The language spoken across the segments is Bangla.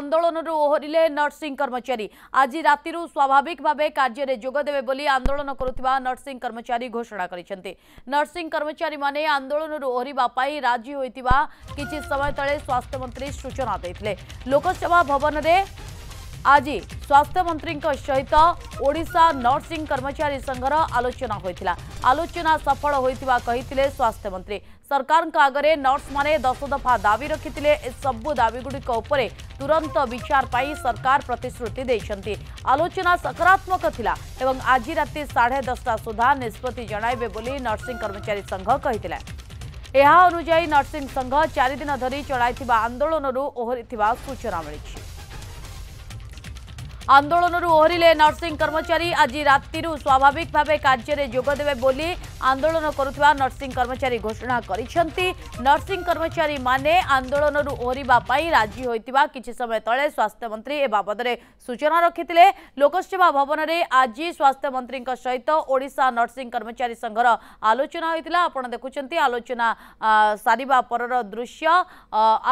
আন্দোলনর ওহরিলে নর্সিং কর্মচারী আজ রাতি স্বাভাবিক ভাবে কার্যের যোগদেবে বলে আন্দোলন করুবা নর্সিং কর্মচারী ঘোষণা করেছেন নর্সিং কর্মচারী মানে আন্দোলনর ওহরিবা রাজি হয়ে কিছু সময় তে স্বাস্থ্যমন্ত্রী সূচনা দিয়ে লোকসভা ভবনরে आज स्वास्थ्यमन्त्री सहित ओडा नर्सिङ कर्मचारी संघर आलोचना हुन्छ आलोचना सफल हुन्छ स्वास्थ्य मन्त्री ಸರ್ಕಾರଙ୍କ ಆಗರೆ ನರ್ಸ್ମାନେ ದଶ ದಫಾ ଦାବି ରଖିଥିଲେ ଏସବୁ ଦାବିଗୁଡ଼ିକ ଉପରେ ତୁରନ୍ତ ବିଚାର ପାଇଁ ସରକାର ପ୍ରତିଶ୍ରୁତି ଦେଇଛନ୍ତି ଆଲୋଚନା ସକାରାତ୍ମକ ଥିଲା ଏବଂ ଆଜି ରାତି ସାଢ଼େ ଦଶଟା ସୁଦ୍ଧା ନିଷ୍ପତ୍ତି ଜଣାଇବେ ବୋଲି ନର୍ସିଂ କର୍ମଚାରୀ ସଂଘ କହିଥିଲା ଏହା ଅନୁଯାୟୀ ନର୍ସିଂ ସଂଘ ଚାରିଦିନ ଧରି ଚଳାଇଥିବା ଆନ୍ଦୋଳନରୁ ଓହରିଥିବା ସୂଚନା ମିଳିଛି ଆନ୍ଦୋଳନରୁ ଓହରିଲେ ନର୍ସିଂ କର୍ମଚାରୀ ଆଜି ରାତିରୁ ସ୍ୱାଭାବିକ ଭାବେ କାର୍ଯ୍ୟରେ ଯୋଗଦେବେ ବୋଲି ଆନ୍ଦୋଳନ କରୁଥିବା ନର୍ସିଂ କର୍ମଚାରୀ ଘୋଷଣା କରିଛନ୍ତି ନର୍ସିଂ କର୍ମଚାରୀମାନେ ଆନ୍ଦୋଳନରୁ ଓହରିବା ପାଇଁ ରାଜି ହୋଇଥିବା କିଛି ସମୟ ତଳେ ସ୍ୱାସ୍ଥ୍ୟମନ୍ତ୍ରୀ ଏ ବାବଦରେ ସୂଚନା ରଖିଥିଲେ ଲୋକସେବା ଭବନରେ ଆଜି ସ୍ୱାସ୍ଥ୍ୟମନ୍ତ୍ରୀଙ୍କ ସହିତ ଓଡ଼ିଶା ନର୍ସିଂ କର୍ମଚାରୀ ସଂଘର ଆଲୋଚନା ହୋଇଥିଲା ଆପଣ ଦେଖୁଛନ୍ତି ଆଲୋଚନା ସାରିବା ପରର ଦୃଶ୍ୟ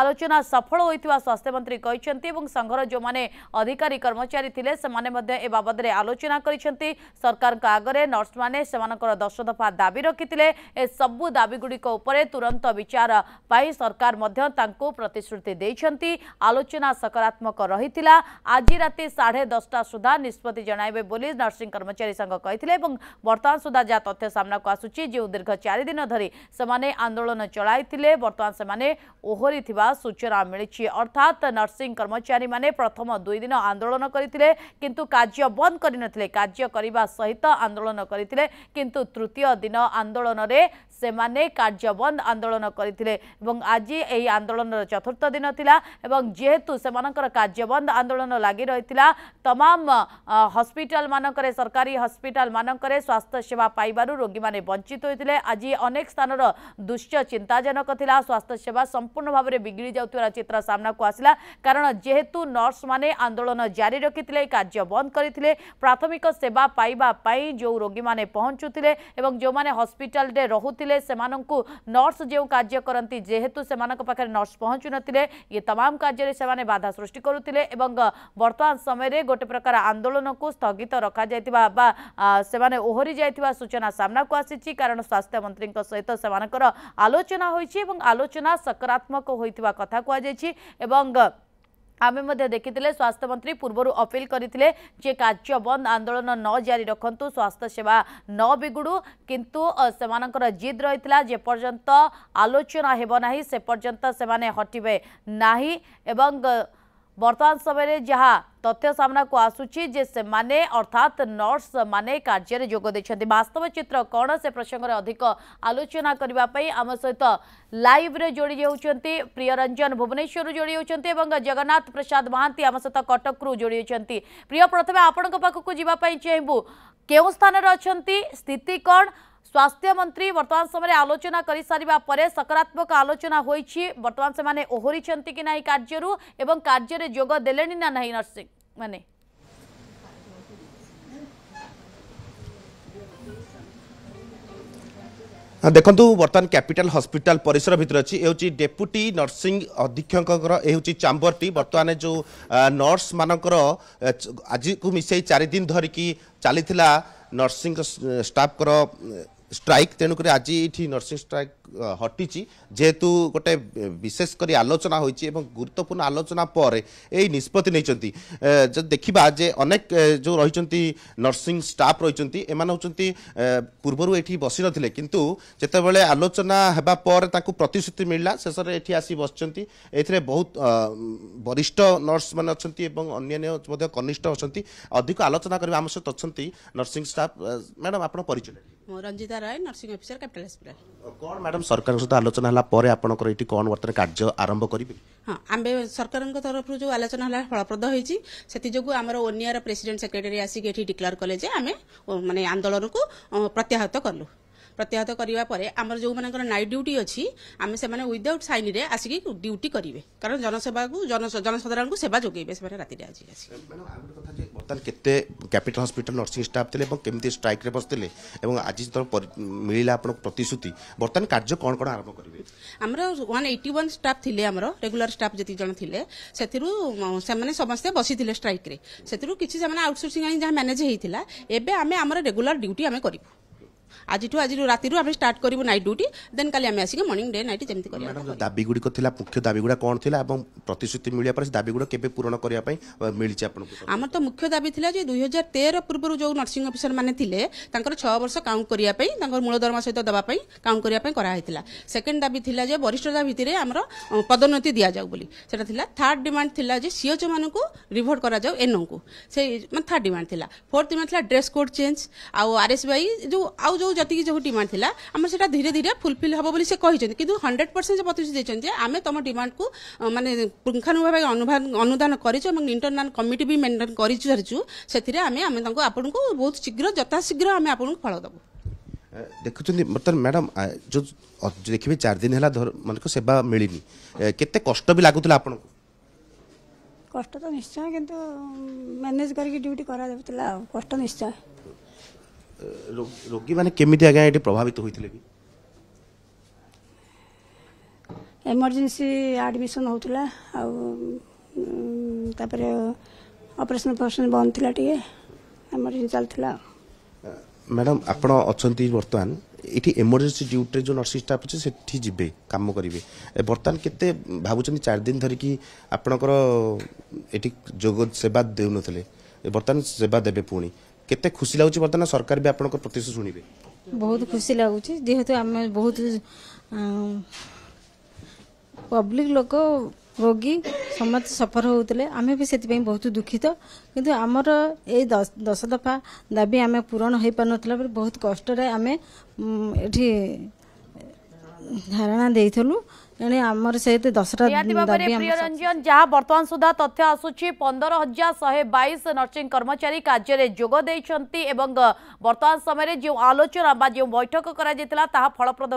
ଆଲୋଚନା ସଫଳ ହୋଇଥିବା ସ୍ୱାସ୍ଥ୍ୟମନ୍ତ୍ରୀ କହିଛନ୍ତି ଏବଂ ସଂଘର ଯେଉଁମାନେ ଅଧିକାରୀ କର୍ମଚାରୀ ଥିଲେ ସେମାନେ ମଧ୍ୟ ଏ ବାବଦରେ ଆଲୋଚନା କରିଛନ୍ତି ସରକାରଙ୍କ ଆଗରେ ନର୍ସମାନେ ସେମାନଙ୍କର ଦଶ ଦଫା दाबी दा र एसबु उपरे तुरन्त विचार पाई सरकार प्रतिश्रुति आलोचना सकारात्मक रहेछ आज राति साढे दसटा सुधा निष्पत्ति जन नर्सिङ कर्मचारी संघ एवं वर्तमान सुधा जा तथ्य सामनाको आसु जो दीर्घ दिन धरि धरिस आन्दोलन चलैले बर्तमान समाज ओहरि सूचना मिलिछि अर्थात नर्सिङ कर्मचारी माने प्रथम दिन आन्दोलन कार्य कार्जा सहित आन्दोलन तृतीय दिन आंदोलन সেমানে কার্যবন্দ আন্দোলন করে এবং আজি এই আন্দোলনর চতুর্থ দিন লা এবং যেহেতু সেমানকর কার্যবন্দ আন্দোলন লাগি রয়েছে তমাম হসপিটাল মানকরে সরকারি হসপিটাল মানকরে স্বাস্থ্য সেবা পাইবার রোগী মানে বঞ্চিত হয়েছে আজি অনেক স্থানর দুশ্য চিন্তাজনক লা স্বাস্থ্য সেবা সম্পূর্ণ ভাবে বিগড়ি যাওয়ার চিত্র সামনাকু আসলা কারণ যেহেতু নর্স মানে আন্দোলন জারি রাখি কার্য বন্ধ করে প্রাথমিক সেবা পাইবা যে রোগী মানে পৌঁছুলে এবং যে হসপিটালে রুলে ଥିଲେ ସେମାନଙ୍କୁ ନର୍ସ ଯେଉଁ କାର୍ଯ୍ୟ କରନ୍ତି ଯେହେତୁ ସେମାନଙ୍କ ପାଖରେ ନର୍ସ ପହଞ୍ଚୁନଥିଲେ ଇଏ ତମାମ କାର୍ଯ୍ୟରେ ସେମାନେ ବାଧା ସୃଷ୍ଟି କରୁଥିଲେ ଏବଂ ବର୍ତ୍ତମାନ ସମୟରେ ଗୋଟେ ପ୍ରକାର ଆନ୍ଦୋଳନକୁ ସ୍ଥଗିତ ରଖାଯାଇଥିବା ବା ସେମାନେ ଓହରି ଯାଇଥିବା ସୂଚନା ସାମ୍ନାକୁ ଆସିଛି କାରଣ ସ୍ୱାସ୍ଥ୍ୟମନ୍ତ୍ରୀଙ୍କ ସହିତ ସେମାନଙ୍କର ଆଲୋଚନା ହୋଇଛି ଏବଂ ଆଲୋଚନା ସକାରାତ୍ମକ ହୋଇଥିବା କଥା କୁହାଯାଇଛି ଏବଂ आम देखी स्वास्थ्य मंत्री पूर्व अपिल करते जे कार्य बंद आंदोलन न जारी रखु स्वास्थ्य सेवा न बिगुड़ू किंतु से जिद रही जेपर्यंत आलोचना होना से पर्यंत से हटे ना एवं ବର୍ତ୍ତମାନ ସମୟରେ ଯାହା ତଥ୍ୟ ସାମ୍ନାକୁ ଆସୁଛି ଯେ ସେମାନେ ଅର୍ଥାତ୍ ନର୍ସମାନେ କାର୍ଯ୍ୟରେ ଯୋଗ ଦେଇଛନ୍ତି ବାସ୍ତବ ଚିତ୍ର କ'ଣ ସେ ପ୍ରସଙ୍ଗରେ ଅଧିକ ଆଲୋଚନା କରିବା ପାଇଁ ଆମ ସହିତ ଲାଇଭ୍ରେ ଯୋଡ଼ି ହେଉଛନ୍ତି ପ୍ରିୟରଞ୍ଜନ ଭୁବନେଶ୍ୱରରୁ ଯୋଡ଼ି ହେଉଛନ୍ତି ଏବଂ ଜଗନ୍ନାଥ ପ୍ରସାଦ ମହାନ୍ତି ଆମ ସହିତ କଟକରୁ ଯୋଡ଼ି ହେଉଛନ୍ତି ପ୍ରିୟ ପ୍ରଥମେ ଆପଣଙ୍କ ପାଖକୁ ଯିବା ପାଇଁ ଚାହିଁବୁ କେଉଁ ସ୍ଥାନରେ ଅଛନ୍ତି ସ୍ଥିତି କ'ଣ ସ୍ୱାସ୍ଥ୍ୟମନ୍ତ୍ରୀ ବର୍ତ୍ତମାନ ସମୟରେ ଆଲୋଚନା କରିସାରିବା ପରେ ସକାରାତ୍ମକ ଆଲୋଚନା ହୋଇଛି ବର୍ତ୍ତମାନ ସେମାନେ ଓହରିଛନ୍ତି କି ନାହିଁ କାର୍ଯ୍ୟରୁ ଏବଂ କାର୍ଯ୍ୟରେ ଯୋଗ ଦେଲେଣି ନା ନାହିଁ ନର୍ସିଂ ମାନେ ଦେଖନ୍ତୁ ବର୍ତ୍ତମାନ କ୍ୟାପିଟାଲ ହସ୍ପିଟାଲ ପରିସର ଭିତରେ ଅଛି ଏ ହେଉଛି ଡେପୁଟି ନର୍ସିଂ ଅଧୀକ୍ଷକଙ୍କର ଏ ହେଉଛି ଚାମ୍ବରଟି ବର୍ତ୍ତମାନ ଯେଉଁ ନର୍ସମାନଙ୍କର ଆଜିକୁ ମିଶାଇ ଚାରିଦିନ ଧରିକି ଚାଲିଥିଲା ନର୍ସିଂ ଷ୍ଟାଫଙ୍କର স্ট্রাইক তেণুকরি আজি এটি নর্সিং স্ট্রাইক হটিছি যেহেতু গোটে বিশেষ করে আলোচনা হয়েছে এবং গুরুত্বপূর্ণ আলোচনা পরে এই নিষ্পতি নিয়েছেন যদি দেখিবা যে অনেক যে রয়েছেন নর্সিং স্টাফ রয়েছেন এমানে হচ্ছেন পূর্বর এটি বসি নথিলে কিন্তু যেতবে আলোচনা হওয়া পরে তাঁকু প্রতিশ্রুতি মিললা শেষে এটি আসি বসছেন এতে বহুত বরিষ্ঠ নর্স মানে অনেক এবং অন্যান্য কনিষ্ঠ অনেক অধিক আলোচনা করা আমার সহ অনেক নর্সিং স্টাফ ম্যাডাম আপনার পরিচয় Ranjita Ray nursing officer capital hospital କ'ଣ ମ୍ୟାଡ଼ାମ ସରକାରଙ୍କ ସହିତ ଆଲୋଚନା ହେଲା ପରେ ଆପଣଙ୍କର ଏଠି କ'ଣ ବର୍ତ୍ତମାନ କାର୍ଯ୍ୟ ଆରମ୍ଭ କରିବେ ହଁ ଆମ୍ଭେ ସରକାରଙ୍କ ତରଫରୁ ଯେଉଁ ଆଲୋଚନା ହେଲା ଫଳପ୍ରଦ ହୋଇଛି ସେଥିଯୋଗୁଁ ଆମର ଓନିଆର ପ୍ରେସିଡେଣ୍ଟ ସେକ୍ରେଟାରୀ ଆସିକି ଏଠି ଡିକ୍ଲେୟାର କଲେ ଯେ ଆମେ ମାନେ ଆନ୍ଦୋଳନକୁ ପ୍ରତ୍ୟାହତ କଲୁ প্রত্যাহত করা পরে আমার যে নাইট ডিউটি অছি আমি সে উইদাউট সাইন্রে আসিকি ডিউটি করবে কারণ জনসেবা জনসাধারণ সেবা যোগাইবে সে রাতে আজ আসি বর্তমান কেতে ক্যাপিটাল হসপিটাল নর্সিং স্টাফ লে এবং কেমি স্ট্রাইক্রে বসলে এবং আজ যেত আপনার প্রতিশ্রুতি বর্তমান কার্য কম কোণ আরম্ভ করবে আমার ওয়ান এইটি ওয়ান স্টাফ লে আমার রেগুলার স্টাফ যেত জন লে সে সমস্তে বসিলে স্ট্রাইক্রে সে কিছু সে আউটসোর্সিং যা ম্যানেজ হয়েছিল এবে আমি আমার রেগুলার ডিউটি আমি করবু আজিঠু আজি রাতে আমি স্টার্ট করবু নাইট ডিউটি দেন কালি আমি আসি মর্নিং ডে নাইট যেমন করি দাবি গুড়িক লা মুখ্য দাবি গুড়া কোন লা এবং প্রতিশ্রুতি মিলিয়া পরে দাবি গুড়া কেবে পূরণ করিয়া পাই মিলিছে আপনাকে আমার তো মুখ্য দাবি লা যে 2013 পূর্বরু যে নর্সিং অফিসার মানে থিলে তাঙ্কর 6 বর্ষ কাউন্ট করিয়া পাই তাঙ্কর মূল দরমা সহিত দেবা পাই কাউন্ট করিয়া পাই করা হইতিলা সেকেন্ড দাবি লা যে বরিষ্ঠতা ভিতরে আমার পদোন্নতি দিয়া যাও বলি সেটা লা থার্ড ডিমান্ড লা যে সিওচো মানুষ রিভোট করা যাও এনকু সেই মানে থার্ড ডিমান্ড লা ফোর্থ ডিমান্ড লা ড্রেস কোড চেঞ্জ আও আরএসবিআই যে আউ যে যেতে যে ডিমান্ড লা আমার সেটা ধীরে ধীরে ফুলফিল হব বলে সে কিন্তু হন্ড্রেড পরসেন্ট সে প্রতিশ্রুতি দিয়েছেন যে আমি তোমার ডিমান্ড কু মানে পুঙ্খানুভাবে অনুদান করেছ এবং ইন্টরনাল কমিটি বি মেন্টেন করেছু সারিছু সেতিরে আমি আমি তাকে আপনার বহু শীঘ্র যথাশীঘ্র আমি আপনার ফল দেব দেখুছেন বর্তমান ম্যাডাম যে দেখবে চার দিন হল মানে সেবা মিলিনি কেতে কষ্ট বি লাগুলে আপনার কষ্ট তো নিশ্চয় কিন্তু ম্যানেজ করি ডিউটি করা যাবে কষ্ট নিশ্চয় ରୋଗୀମାନେ କେମିତି ଆଜ୍ଞା ଏଠି ପ୍ରଭାବିତ ହୋଇଥିଲେ କି ଏମର୍ଜେନ୍ସି ଆଡ଼ମିସନ୍ ହେଉଥିଲା ଆଉ ତାପରେ ଅପରେସନ୍ ଫପରେସନ୍ ବନ୍ଦ ଥିଲା ଟିକେ ଏମର୍ଜେନ୍ସି ଚାଲିଥିଲା ମ୍ୟାଡ଼ାମ୍ ଆପଣ ଅଛନ୍ତି ବର୍ତ୍ତମାନ ଏଠି ଏମର୍ଜେନ୍ସି ଡ୍ୟୁଟିରେ ଯେଉଁ ନର୍ସିଂ ଷ୍ଟାଫ୍ ଅଛି ସେଠି ଯିବେ କାମ କରିବେ ବର୍ତ୍ତମାନ କେତେ ଭାବୁଛନ୍ତି ଚାରି ଦିନ ଧରିକି ଆପଣଙ୍କର ଏଠି ଯୋଗ ସେବା ଦେଉନଥିଲେ ବର୍ତ୍ତମାନ ସେବା ଦେବେ ପୁଣି କେତେ ଖୁସି ଲାଗୁଛି ବର୍ତ୍ତମାନ ସରକାର ବି ଆପଣଙ୍କ ପ୍ରତିଶ୍ରୁତି ଶୁଣିବେ ବହୁତ ଖୁସି ଲାଗୁଛି ଯେହେତୁ ଆମେ ବହୁତ ପବ୍ଲିକ ଲୋକ ରୋଗୀ ସମସ୍ତେ ସଫର ହଉଥିଲେ ଆମେ ବି ସେଥିପାଇଁ ବହୁତ ଦୁଃଖିତ କିନ୍ତୁ ଆମର ଏଇ ଦଶ ଦଫା ଦାବି ଆମେ ପୂରଣ ହେଇପାରୁନଥିଲା ବୋଲି ବହୁତ କଷ୍ଟରେ ଆମେ ଏଠି ଧାରଣା ଦେଇଥିଲୁ तेणु जो आलोचना जो बैठक करलप्रद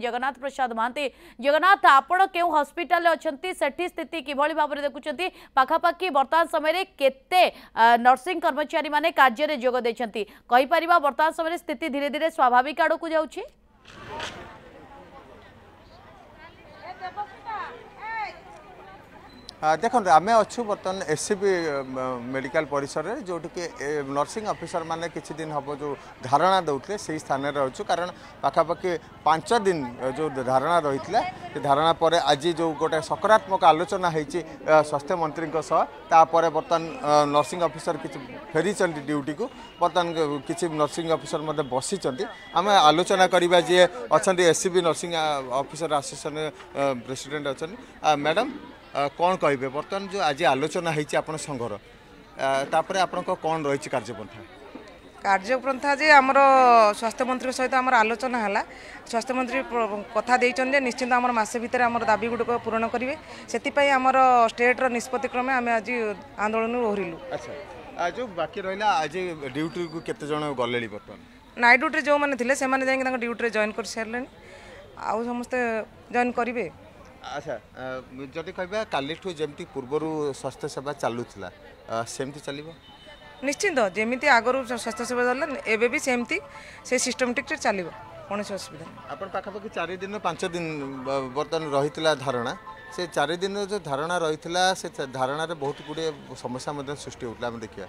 जगन्नाथ प्रसाद महांती जगन्नाथ आपड़ के हस्पिटाल अच्छा से किभली भाव बर्तमान समय केर्सी कर्मचारी मैंने कार्य जोगद बर्तमान समय स्थिति धीरे धीरे स्वाभाविक आड़ যাচ্ছে দেখুন আমি অছু বর্তমান এসসিবি মেডিকাল পরিসরের যেটিকি নর্সিং অফিসর মানে কিছুদিন হব যে ধারণা দেউলে সেই স্থানের রয়েছু কারণ পাখাপাখি পাঁচ দিন যে ধারণা রয়েছে ধারণা পরে আজ যে গোটে সকারাৎমক আলোচনা হয়েছি স্বাস্থ্যমন্ত্রী সহ তাপরে বর্তমান নর্সিং অফিসর কিছু ফেরিছেন ডিউটি কু বর্তমান কিছু নর্সিং অফিসর মধ্যে বসিছেন আমি আলোচনা করা যে অনেক SCB nursing officer association president অনেক ম্যাডাম କ'ଣ କହିବେ ବର୍ତ୍ତମାନ ଯେଉଁ ଆଜି ଆଲୋଚନା ହେଇଛି ଆପଣ ସଂଘର ତାପରେ ଆପଣଙ୍କ କ'ଣ ରହିଛି କାର୍ଯ୍ୟପନ୍ଥା କାର୍ଯ୍ୟପନ୍ଥା ଯେ ଆମର ସ୍ୱାସ୍ଥ୍ୟମନ୍ତ୍ରୀଙ୍କ ସହିତ ଆମର ଆଲୋଚନା ହେଲା ସ୍ୱାସ୍ଥ୍ୟମନ୍ତ୍ରୀ କଥା ଦେଇଛନ୍ତି ଯେ ନିଶ୍ଚିନ୍ତ ଆମର ମାସେ ଭିତରେ ଆମର ଦାବି ଗୁଡ଼ିକ ପୂରଣ କରିବେ ସେଥିପାଇଁ ଆମର ଷ୍ଟେଟ୍ର ନିଷ୍ପତ୍ତି କ୍ରମେ ଆମେ ଆଜି ଆନ୍ଦୋଳନରୁ ଓହରିଲୁ ଆଚ୍ଛା ଯେଉଁ ବାକି ରହିଲା ଆଜି ଡ୍ୟୁଟିକୁ କେତେ ଜଣ ଗଲେଣି ବର୍ତ୍ତମାନ ନାଇଟ୍ ଡ୍ୟୁଟିରେ ଯେଉଁମାନେ ଥିଲେ ସେମାନେ ଯାଇକି ତାଙ୍କ ଡ୍ୟୁଟିରେ ଜଏନ୍ କରିସାରିଲେଣି ଆଉ ସମସ୍ତେ ଜଏନ୍ କରିବେ আচ্ছা যদি কহবা কালিঠু যেমি পূর্বর স্বাস্থ্য সেবা চালুলা সেমতি চালিব নিশ্চিন্ত যেমি আগর স্বাস্থ্য সেবা চালা এবার সেমতি সে সিস্টমটিকটি চালিব কোণী অসুবিধা আপনার পাখাপাখি চারিদিন পাঁচ দিন বর্তমানে রহিলা ধারণা সে চারিদিন যে ধারণা রহিলা সে ধারণার বহুত গুড়ি সমস্যা সৃষ্টি হোক আমি দেখা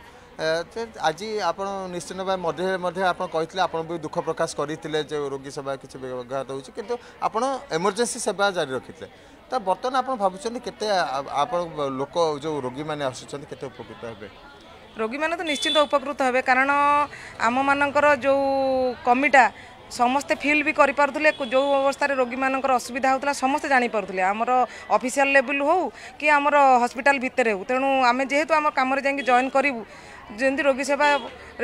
আজি আপন নিশ্চিত ভাবে মধ্যে মধ্যে আপন কইলে আপন বি দুঃখ প্রকাশ করিলে যে রোগী সেবা কিছু ব্যাঘাত হচ্ছে কিন্তু আপন এমর্জেন্সি সেবা জারি রাখিলে তা বর্তমান আপন ভাবুছেন কেতে আপন লোক যে রোগী মানে আসুছেন কেতে উপকৃত হবে রোগী মানে তো নিশ্চিন্ত উপকৃত হবে কারণ আমমানকর যে কমিটা ସମସ୍ତେ ଫିଲ୍ ବି କରିପାରୁଥିଲେ ଯେଉଁ ଅବସ୍ଥାରେ ରୋଗୀମାନଙ୍କର ଅସୁବିଧା ହେଉଥିଲା ସମସ୍ତେ ଜାଣିପାରୁଥିଲେ ଆମର ଅଫିସିଆଲ୍ ଲେବୁଲ୍ ହେଉ କି ଆମର ହସ୍ପିଟାଲ୍ ଭିତରେ ହେଉ ତେଣୁ ଆମେ ଯେହେତୁ ଆମ କାମରେ ଯାଇକି ଜଏନ୍ କରିବୁ ଯେମିତି ରୋଗୀ ସେବା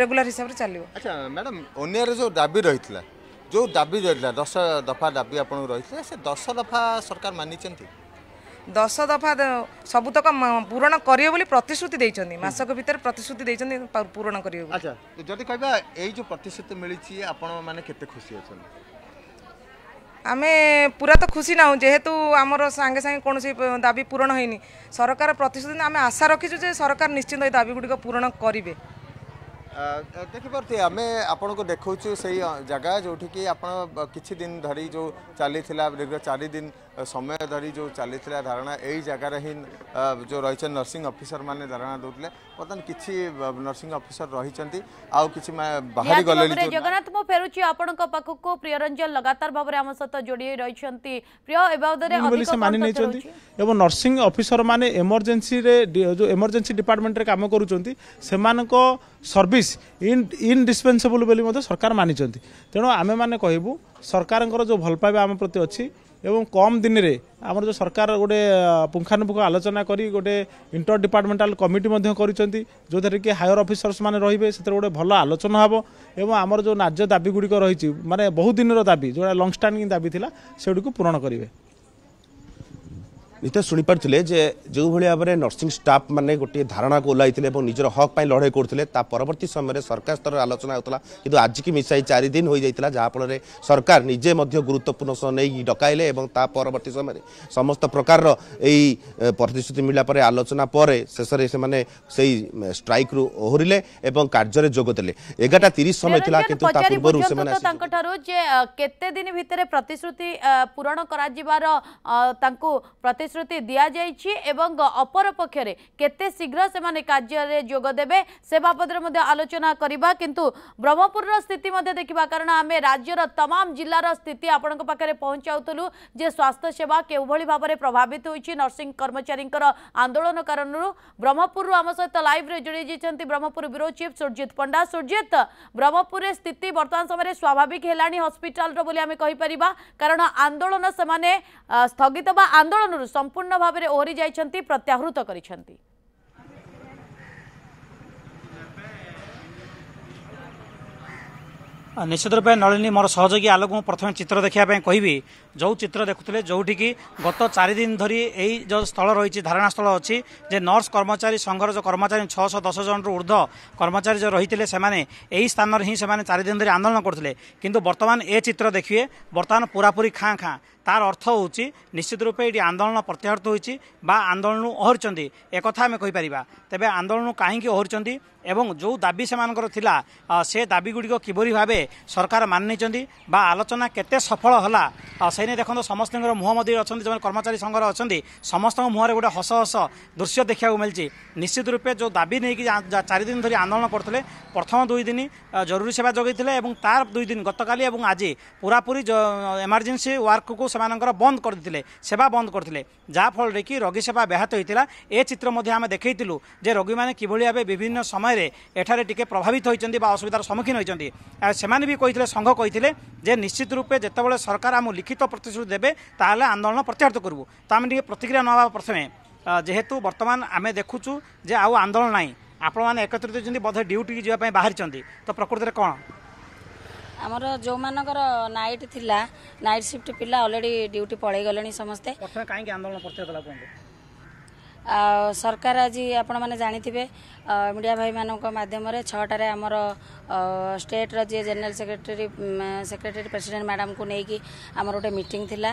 ରେଗୁଲାର ହିସାବରେ ଚାଲିବ ଆଚ୍ଛା ମ୍ୟାଡ଼ାମ୍ ଅନ୍ୟରେ ଯେଉଁ ଦାବି ରହିଥିଲା ଯେଉଁ ଦାବି ରହିଥିଲା ଦଶ ଦଫା ଦାବି ଆପଣଙ୍କୁ ରହିଥିଲା ସେ ଦଶ ଦଫା ସରକାର ମାନିଛନ୍ତି ଦଶ ଦଫା ସବୁତକ ପୂରଣ କରିବେ ବୋଲି ପ୍ରତିଶ୍ରୁତି ଦେଇଛନ୍ତି ମାସକ ଭିତରେ ପ୍ରତିଶ୍ରୁତି ଦେଇଛନ୍ତି ପୂରଣ କରିବେ ଆଚ୍ଛା ଯଦି କହିବା ଏଇ ଯେଉଁ ପ୍ରତିଶ୍ରୁତି ମିଳିଛି ଆପଣ କେତେ ଖୁସି ଅଛନ୍ତି ଆମେ ପୁରା ତ ଖୁସି ନାହୁଁ ଯେହେତୁ ଆମର ସାଙ୍ଗେ ସାଙ୍ଗେ କୌଣସି ଦାବି ପୂରଣ ହୋଇନି ସରକାର ପ୍ରତିଶ୍ରୁତି ଆମେ ଆଶା ରଖିଛୁ ଯେ ସରକାର ନିଶ୍ଚିନ୍ତ ଏ ଦାବିଗୁଡ଼ିକ ପୂରଣ କରିବେ ଦେଖିପାରୁଥିବେ ଆମେ ଆପଣଙ୍କୁ ଦେଖାଉଛୁ ସେଇ ଜାଗା ଯେଉଁଠିକି ଆପଣ କିଛି ଦିନ ଧରି ଯେଉଁ ଚାଲିଥିଲା ଦୀର୍ଘ ଚାରିଦିନ समय धरी जो चली धारणा यही जगार हिं जो रही नर्सी अफिसर मैंने धारणा दूसरे बर्तमान किसी नर्सिंग अफिसर रही आउ बाहरी गले जगन्नाथ फेर फेरुची आपण पाखक प्रियरंजन लगातार भाव आम सहित जोड़ी रही प्रिय मानि नहीं एवं अफिसर मैंने एमरजेन्सी जो एमरजेन्सी डिपार्टमेंट कम कर सर्विस इन इनडिस्पेन्सेबल सरकार मानि तेणु आम मैंने कहबू सरकार जो भल पाइबा आम प्रति अच्छी ଏବଂ କମ୍ ଦିନରେ ଆମର ଯେଉଁ ସରକାର ଗୋଟେ ପୁଙ୍ଖାନୁପୁଙ୍ଖ ଆଲୋଚନା କରି ଗୋଟେ ଇଣ୍ଟର ଡିପାର୍ଟମେଣ୍ଟାଲ କମିଟି ମଧ୍ୟ କରିଛନ୍ତି ଯେଉଁଥିରେ କି ହାୟର ଅଫିସର୍ସ ମାନେ ରହିବେ ସେଥିରେ ଗୋଟେ ଭଲ ଆଲୋଚନା ହେବ ଏବଂ ଆମର ଯେଉଁ ନ୍ୟାଯ୍ୟ ଦାବି ଗୁଡ଼ିକ ରହିଛି ମାନେ ବହୁ ଦିନର ଦାବି ଯେଉଁଟା ଲଙ୍ଗଷ୍ଟାଣ୍ଡିଂ ଦାବି ଥିଲା ସେଗୁଡ଼ିକୁ ପୂରଣ କରିବେ ନିତ୍ୟ ଶୁଣିପାରୁଥିଲେ ଯେ ଯେଉଁଭଳି ଭାବରେ ନର୍ସିଂ ଷ୍ଟାଫ୍ ମାନେ ଗୋଟିଏ ଧାରଣାକୁ ଓହ୍ଲାଇଥିଲେ ଏବଂ ନିଜର ହକ୍ ପାଇଁ ଲଢ଼େଇ କରୁଥିଲେ ତା ପରବର୍ତ୍ତୀ ସମୟରେ ସରକାର ସ୍ତରରେ ଆଲୋଚନା ହେଉଥିଲା କିନ୍ତୁ ଆଜିକି ମିଶାଇ ଚାରି ଦିନ ହୋଇଯାଇଥିଲା ଯାହାଫଳରେ ସରକାର ନିଜେ ମଧ୍ୟ ଗୁରୁତ୍ୱପୂର୍ଣ୍ଣ ସହ ନେଇ ଡକାଇଲେ ଏବଂ ତା ପରବର୍ତ୍ତୀ ସମୟରେ ସମସ୍ତ ପ୍ରକାରର ଏଇ ପ୍ରତିଶ୍ରୁତି ମିଳିଲା ପରେ ଆଲୋଚନା ପରେ ଶେଷରେ ସେମାନେ ସେଇ ଷ୍ଟ୍ରାଇକ୍ରୁ ଓହରିଲେ ଏବଂ କାର୍ଯ୍ୟରେ ଯୋଗ ଦେଲେ ଏଗାରଟା ତିରିଶ ସମୟ ଥିଲା କିନ୍ତୁ ତା ପୂର୍ବରୁ ସେମାନେ ତାଙ୍କଠାରୁ ଯେ କେତେ ଦିନ ଭିତରେ ପ୍ରତିଶ୍ରୁତି ପୂରଣ କରାଯିବାର ତାଙ୍କୁ ପ୍ରତି ପ୍ରତିଶ୍ରୁତି ଦିଆଯାଇଛି ଏବଂ ଅପରପକ୍ଷରେ କେତେ ଶୀଘ୍ର ସେମାନେ କାର୍ଯ୍ୟରେ ଯୋଗ ଦେବେ ସେ ବାବଦରେ ମଧ୍ୟ ଆଲୋଚନା କରିବା କିନ୍ତୁ ବ୍ରହ୍ମପୁରର ସ୍ଥିତି ମଧ୍ୟ ଦେଖିବା କାରଣ ଆମେ ରାଜ୍ୟର ତମାମ ଜିଲ୍ଲାର ସ୍ଥିତି ଆପଣଙ୍କ ପାଖରେ ପହଞ୍ଚାଉଥିଲୁ ଯେ ସ୍ୱାସ୍ଥ୍ୟସେବା କେଉଁଭଳି ଭାବରେ ପ୍ରଭାବିତ ହୋଇଛି ନର୍ସିଂ କର୍ମଚାରୀଙ୍କର ଆନ୍ଦୋଳନ କାରଣରୁ ବ୍ରହ୍ମପୁରରୁ ଆମ ସହିତ ଲାଇଭ୍ରେ ଯୋଡ଼ି ଯାଇଛନ୍ତି ବ୍ରହ୍ମପୁର ବ୍ୟୁରୋ ଚିଫ୍ ସୁରଜିତ ପଣ୍ଡା ସୁରଜିତ ବ୍ରହ୍ମପୁରରେ ସ୍ଥିତି ବର୍ତ୍ତମାନ ସମୟରେ ସ୍ୱାଭାବିକ ହେଲାଣି ହସ୍ପିଟାଲର ବୋଲି ଆମେ କହିପାରିବା କାରଣ ଆନ୍ଦୋଳନ ସେମାନେ ସ୍ଥଗିତ ବା ଆନ୍ଦୋଳନରୁ ସମ୍ପୂର୍ଣ୍ଣ ଭାବରେ ଓହରି ଯାଇଛନ୍ତି ପ୍ରତ୍ୟାହୃତ କରିଛନ୍ତି ନିଶ୍ଚିତ ରୂପେ ନଳିନୀ ମୋର ସହଯୋଗୀ ଆଲୋକ ମୁଁ ପ୍ରଥମେ ଚିତ୍ର ଦେଖିବା ପାଇଁ କହିବି ଯେଉଁ ଚିତ୍ର ଦେଖୁଥିଲେ ଯେଉଁଠିକି ଗତ ଚାରିଦିନ ଧରି ଏଇ ଯେଉଁ ସ୍ଥଳ ରହିଛି ଧାରଣାସ୍ଥଳ ଅଛି ଯେ ନର୍ସ କର୍ମଚାରୀ ସଂଘର ଯେଉଁ କର୍ମଚାରୀ ଛଅଶହ ଦଶ ଜଣରୁ ଉର୍ଦ୍ଧ୍ୱ କର୍ମଚାରୀ ଯେଉଁ ରହିଥିଲେ ସେମାନେ ଏହି ସ୍ଥାନରେ ହିଁ ସେମାନେ ଚାରିଦିନ ଧରି ଆନ୍ଦୋଳନ କରୁଥିଲେ କିନ୍ତୁ ବର୍ତ୍ତମାନ ଏ ଚିତ୍ର ଦେଖିବେ ବର୍ତ୍ତମାନ ପୁରାପୁରି ଖାଁ ଖାଁ তার অর্থ হচ্ছে নিশ্চিত রূপে এটি আন্দোলন প্রত্যাহত হয়েছে বা আন্দোলন ওহরিছেন একথা আমি কইপারা তবে আন্দোলন কাহিকি ওহরিছেন এবং যে দাবি সে লা সে দাবিগুড়ি কিপরি ভাবে সরকার মানি বা আলোচনা কেতে সফল হলা সেই ଏଇନେ ଦେଖନ୍ତୁ ସମସ୍ତଙ୍କର ମୁହଁ ମଧ୍ୟରେ ଅଛନ୍ତି ଯେଉଁମାନେ କର୍ମଚାରୀ ସଂଘର ଅଛନ୍ତି ସମସ୍ତଙ୍କ ମୁହଁରେ ଗୋଟେ ହସ ହସ ଦୃଶ୍ୟ ଦେଖିବାକୁ ମିଳିଛି ନିଶ୍ଚିତ ରୂପେ ଯେଉଁ ଦାବି ନେଇକି ଚାରିଦିନ ଧରି ଆନ୍ଦୋଳନ କରୁଥିଲେ ପ୍ରଥମ ଦୁଇ ଦିନ ଜରୁରୀ ସେବା ଯୋଗାଇଥିଲେ ଏବଂ ତାର ଦୁଇ ଦିନ ଗତକାଲି ଏବଂ ଆଜି ପୁରାପୁରି ଏମର୍ଜେନ୍ସି ୱାର୍କକୁ ସେମାନଙ୍କର ବନ୍ଦ କରିଦେଇଥିଲେ ସେବା ବନ୍ଦ କରିଥିଲେ ଯାହାଫଳରେ କି ରୋଗୀ ସେବା ବ୍ୟାହତ ହୋଇଥିଲା ଏ ଚିତ୍ର ମଧ୍ୟ ଆମେ ଦେଖାଇଥିଲୁ ଯେ ରୋଗୀମାନେ କିଭଳି ଭାବେ ବିଭିନ୍ନ ସମୟରେ ଏଠାରେ ଟିକେ ପ୍ରଭାବିତ ହୋଇଛନ୍ତି ବା ଅସୁବିଧାର ସମ୍ମୁଖୀନ ହୋଇଛନ୍ତି ସେମାନେ ବି କହିଥିଲେ ସଂଘ କହିଥିଲେ ଯେ ନିଶ୍ଚିତ ରୂପେ ଯେତେବେଳେ ସରକାର ଆମକୁ ଲିଖିତ ପ୍ରତିଶ୍ରୁତି ଦେବେ ତାହେଲେ ଆନ୍ଦୋଳନ ପ୍ରତ୍ୟାହୃତ କରିବୁ ତ ଆମେ ଟିକେ ପ୍ରତିକ୍ରିୟା ନେବା ପ୍ରଥମେ ଯେହେତୁ ବର୍ତ୍ତମାନ ଆମେ ଦେଖୁଛୁ ଯେ ଆଉ ଆନ୍ଦୋଳନ ନାହିଁ ଆପଣମାନେ ଏକତ୍ରିତ ହୋଇଛନ୍ତି ବୋଧେ ଡ୍ୟୁଟିକି ଯିବା ପାଇଁ ବାହାରିଛନ୍ତି ତ ପ୍ରକୃତରେ କ'ଣ ଆମର ଯେଉଁମାନଙ୍କର ନାଇଟ୍ ଥିଲା ନାଇଟ୍ ସିଫ୍ଟ ପିଲା ଅଲରେଡ଼ି ଡ୍ୟୁଟି ପଳେଇ ଗଲେଣି ସମସ୍ତେ କାହିଁକି ଆନ୍ଦୋଳନ ପ୍ରତିହତ ହେଲା କୁହନ୍ତୁ ଆଉ ସରକାର ଆଜି ଆପଣମାନେ ଜାଣିଥିବେ ମିଡ଼ିଆ ଭାଇମାନଙ୍କ ମାଧ୍ୟମରେ ଛଅଟାରେ ଆମର ଷ୍ଟେଟ୍ର ଯିଏ ଜେନେରାଲ ସେକ୍ରେଟେରୀ ସେକ୍ରେଟେରୀ ପ୍ରେସିଡେଣ୍ଟ ମ୍ୟାଡ଼ାମ୍ଙ୍କୁ ନେଇକି ଆମର ଗୋଟେ ମିଟିଂ ଥିଲା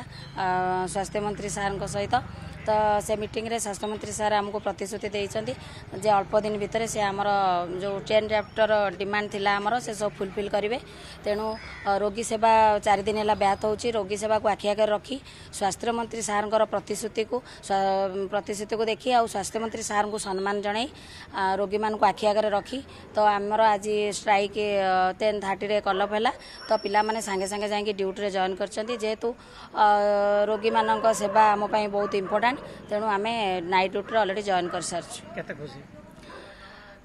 ସ୍ୱାସ୍ଥ୍ୟମନ୍ତ୍ରୀ ସାର୍ଙ୍କ ସହିତ ତ ସେ ମିଟିଂରେ ସ୍ୱାସ୍ଥ୍ୟମନ୍ତ୍ରୀ ସାର୍ ଆମକୁ ପ୍ରତିଶ୍ରୁତି ଦେଇଛନ୍ତି ଯେ ଅଳ୍ପ ଦିନ ଭିତରେ ସେ ଆମର ଯେଉଁ ଟ୍ରେନ୍ ଡ୍ରାଫ୍ଟର ଡିମାଣ୍ଡ ଥିଲା ଆମର ସେସବୁ ଫୁଲଫିଲ୍ କରିବେ ତେଣୁ ରୋଗୀ ସେବା ଚାରିଦିନ ହେଲା ବ୍ୟାହତ ହେଉଛି ରୋଗୀ ସେବାକୁ ଆଖି ଆଗରେ ରଖି ସ୍ୱାସ୍ଥ୍ୟମନ୍ତ୍ରୀ ସାର୍ଙ୍କର ପ୍ରତିଶ୍ରୁତିକୁ ପ୍ରତିଶ୍ରୁତିକୁ ଦେଖି ଆଉ ସ୍ୱାସ୍ଥ୍ୟମନ୍ତ୍ରୀ ସାର୍ଙ୍କୁ ସମ୍ମାନ ଜଣାଇ ରୋଗୀମାନଙ୍କୁ ଆଖି ଆଗରେ ରଖି ତ ଆମର ଆଜି ଷ୍ଟ୍ରାଇକ୍ ଟେନ୍ ଥାର୍ଟିରେ କଲଅପ୍ ହେଲା ତ ପିଲାମାନେ ସାଙ୍ଗେ ସାଙ୍ଗେ ଯାଇକି ଡ୍ୟୁଟିରେ ଜଏନ୍ କରିଛନ୍ତି ଯେହେତୁ ରୋଗୀମାନଙ୍କ ସେବା ଆମ ପାଇଁ ବହୁତ ଇମ୍ପୋର୍ଟାଣ୍ଟ ଡିମାଣ୍ଡ ତେଣୁ ଆମେ ନାଇଟ୍ ଡ୍ୟୁଟିରେ ଅଲରେଡ଼ି ଜଏନ୍ କରିସାରିଛୁ କେତେ ଖୁସି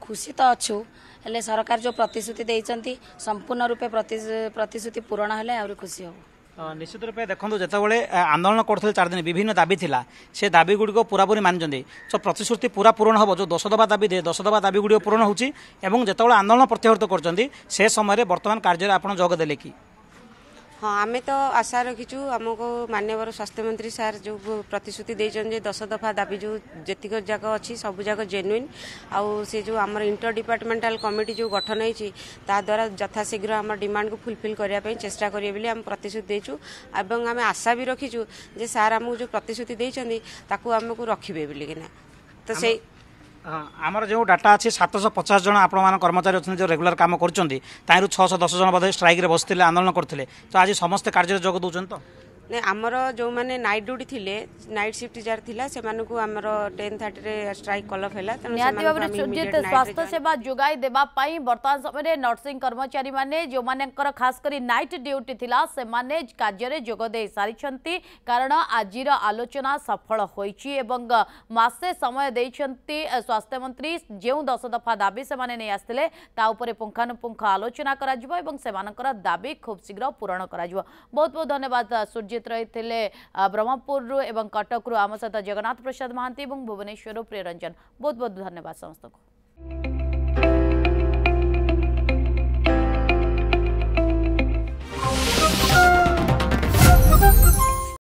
ଖୁସି ତ ଅଛୁ ହେଲେ ସରକାର ଯେଉଁ ପ୍ରତିଶ୍ରୁତି ଦେଇଛନ୍ତି ସମ୍ପୂର୍ଣ୍ଣ ରୂପେ ପ୍ରତିଶ୍ରୁତି ପୂରଣ ହେଲେ ଆହୁରି ଖୁସି ହେବ ନିଶ୍ଚିତ ରୂପେ ଦେଖନ୍ତୁ ଯେତେବେଳେ ଆନ୍ଦୋଳନ କରୁଥିଲେ ଚାରି ଦିନ ବିଭିନ୍ନ ଦାବି ଥିଲା ସେ ଦାବି ଗୁଡ଼ିକ ପୁରାପୁରି ମାନିଛନ୍ତି ତ ପ୍ରତିଶ୍ରୁତି ପୂରା ପୂରଣ ହେବ ଯେଉଁ ଦଶ ଦବା ଦାବି ଦଶ ଦବା ଦାବିଗୁଡ଼ିକ ପୂରଣ ହେଉଛି ଏବଂ ଯେତେବେଳେ ଆନ୍ଦୋଳନ ପ୍ରତ୍ୟାହୃତ କରୁଛନ୍ତି ସେ ସମୟରେ ବର୍ତ୍ତମାନ କାର୍ଯ୍ୟରେ ଆପଣ ଯୋଗ ଦେଲେ କି ହଁ ଆମେ ତ ଆଶା ରଖିଛୁ ଆମକୁ ମାନ୍ୟବର ସ୍ୱାସ୍ଥ୍ୟମନ୍ତ୍ରୀ ସାର୍ ଯେଉଁ ପ୍ରତିଶ୍ରୁତି ଦେଇଛନ୍ତି ଯେ ଦଶ ଦଫା ଦାବି ଯେଉଁ ଯେତିକ ଯାକ ଅଛି ସବୁଯାକ ଜେନୁଇନ୍ ଆଉ ସେ ଯେଉଁ ଆମର ଇଣ୍ଟର ଡିପାର୍ଟମେଣ୍ଟାଲ କମିଟି ଯେଉଁ ଗଠନ ହେଇଛି ତାଦ୍ୱାରା ଯଥାଶୀଘ୍ର ଆମ ଡିମାଣ୍ଡକୁ ଫୁଲଫିଲ୍ କରିବା ପାଇଁ ଚେଷ୍ଟା କରିବେ ବୋଲି ଆମେ ପ୍ରତିଶ୍ରୁତି ଦେଇଛୁ ଏବଂ ଆମେ ଆଶା ବି ରଖିଛୁ ଯେ ସାର୍ ଆମକୁ ଯେଉଁ ପ୍ରତିଶ୍ରୁତି ଦେଇଛନ୍ତି ତାକୁ ଆମକୁ ରଖିବେ ବୋଲିକିନା ତ ସେଇ ଆମର ଯେଉଁ ଡାଟା ଅଛି ସାତଶହ ପଚାଶ ଜଣ ଆପଣମାନେ କର୍ମଚାରୀ ଅଛନ୍ତି ଯେଉଁ ରେଗୁଲାର କାମ କରୁଛନ୍ତି ତାହିଁରୁ ଛଅଶହ ଦଶ ଜଣ ବୋଧେ ଷ୍ଟ୍ରାଇକ୍ରେ ବସିଥିଲେ ଆନ୍ଦୋଳନ କରୁଥିଲେ ତ ଆଜି ସମସ୍ତେ କାର୍ଯ୍ୟରେ ଯୋଗ ଦେଉଛନ୍ତି ତ ଆମର ଯେଉଁମାନେ ନାଇଟ୍ ଡ୍ୟୁଟି ଥିଲେ ନାଇଟ୍ ସିଫ୍ଟ ଯାହାର ଥିଲା ସେମାନଙ୍କୁ ଆମର ଟେନ୍ ଥାର୍ଟିରେ ଷ୍ଟ୍ରାଇକ୍ କଲଫ୍ ହେଲା ନିହାତି ଭାବରେ ସୁଜିତ ସ୍ୱାସ୍ଥ୍ୟ ସେବା ଯୋଗାଇ ଦେବା ପାଇଁ ବର୍ତ୍ତମାନ ସମୟରେ ନର୍ସିଂ କର୍ମଚାରୀମାନେ ଯେଉଁମାନଙ୍କର ଖାସ କରି ନାଇଟ୍ ଡ୍ୟୁଟି ଥିଲା ସେମାନେ କାର୍ଯ୍ୟରେ ଯୋଗ ଦେଇ ସାରିଛନ୍ତି କାରଣ ଆଜିର ଆଲୋଚନା ସଫଳ ହୋଇଛି ଏବଂ ମାସେ ସମୟ ଦେଇଛନ୍ତି ସ୍ୱାସ୍ଥ୍ୟମନ୍ତ୍ରୀ ଯେଉଁ ଦଶ ଦଫା ଦାବି ସେମାନେ ନେଇ ଆସିଥିଲେ ତା ଉପରେ ପୁଙ୍ଖାନୁପୁଙ୍ଖ ଆଲୋଚନା କରାଯିବ ଏବଂ ସେମାନଙ୍କର ଦାବି ଖୁବ୍ ଶୀଘ୍ର ପୂରଣ କରାଯିବ ବହୁତ ବହୁତ ଧନ୍ୟବାଦ ସୂର୍ଯ୍ୟ ଉପସ୍ଥିତ ରହିଥିଲେ ବ୍ରହ୍ମପୁରରୁ ଏବଂ କଟକରୁ ଆମ ସହିତ ଜଗନ୍ନାଥ ପ୍ରସାଦ ମହାନ୍ତି ଏବଂ ଭୁବନେଶ୍ୱରରୁ ପ୍ରିୟରଞ୍ଜନ ବହୁତ ବହୁତ ଧନ୍ୟବାଦ ସମସ୍ତଙ୍କୁ